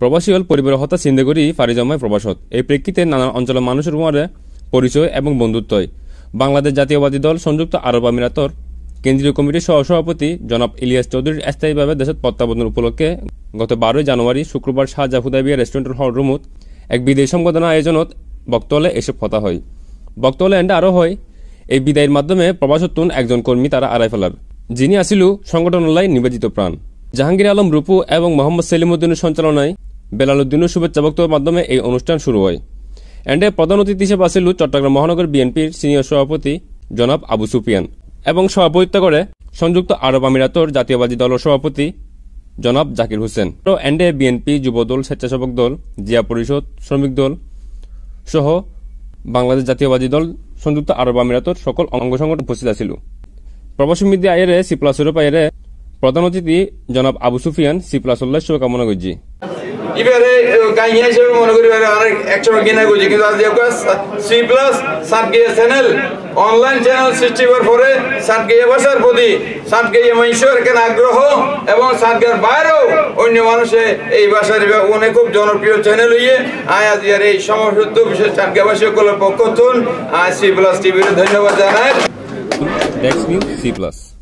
প্রবাসী হল পরিবারের হতা সিন্দেগুড়ি করি জমায় প্রবাসত এই প্রেক্ষিতে নানা অঞ্চলের মানুষের মধ্যে পরিচয় এবং বন্ধুত্বই বাংলাদেশ জাতীয়বাদী দল সংযুক্ত আরব আমিরাতর কেন্দ্রীয় কমিটির সহ সভাপতি জনাব ইলিয়াস চৌধুরীর স্থায়ীভাবে দেশের প্রত্যাবর্তন উপলক্ষে গত বারোই জানুয়ারি শুক্রবার শাহজাহ হুদাবিয়া রেস্টুরেন্টের হল রুমত এক বিদায় সংবর্ধনা আয়োজনত বক্তলে এসব কথা হয় বক্তলে এন্ডে আরও হয় এই বিদায়ের মাধ্যমে প্রবাসত্তুন একজন কর্মী তারা আড়াই ফেলার যিনি আসিল সংগঠনলাই নিবেদিত প্রাণ জাহাঙ্গীর আলম রূপু এবং মোহাম্মদ সেলিমুদ্দিনের সঞ্চালনায় উদ্দিনের শুভেচ্ছা বক্তব্যের মাধ্যমে এই অনুষ্ঠান শুরু হয় এন্ডে প্রধান অতিথি হিসেবে আসিল চট্টগ্রাম মহানগর বিএনপির সিনিয়র সভাপতি জনাব আবু সুফিয়ান এবং সভাপতিত্ব করে সংযুক্ত আরব আমিরাতর জাতীয়বাদী দলের সভাপতি জনাব জাকির হোসেন এন্ডে বিএনপি যুবদল স্বেচ্ছাসেবক দল জিয়া পরিষদ শ্রমিক দল সহ বাংলাদেশ জাতীয়বাদী দল সংযুক্ত আরব আমিরাতর সকল অঙ্গ সংগঠন উপস্থিত আসিল প্রবাসী মিডিয়া আয়ের সি প্লাস ইউরোপ আয়ের প্রধান অতিথি জনাব আবু সুফিয়ান সি প্লাস উল্লাহ শুভকামনা করছি ইবারে কাহিনী হিসেবে মনে করি কিনা করছি কিন্তু আজ সি প্লাস সাতগিয়া চ্যানেল অনলাইন চ্যানেল সৃষ্টি হওয়ার পরে সাতগিয়া ভাষার প্রতি সাতগিয়া কেন আগ্রহ এবং সাতগার বাইরেও অন্য মানুষে এই ভাষার অনেক খুব জনপ্রিয় চ্যানেল হইয়ে আয় আজ আর এই সমসুদ্ধ বিশেষ সাতগিয়া ভাষী সকলের পক্ষ সি প্লাস টিভির ধন্যবাদ জানায় সি প্লাস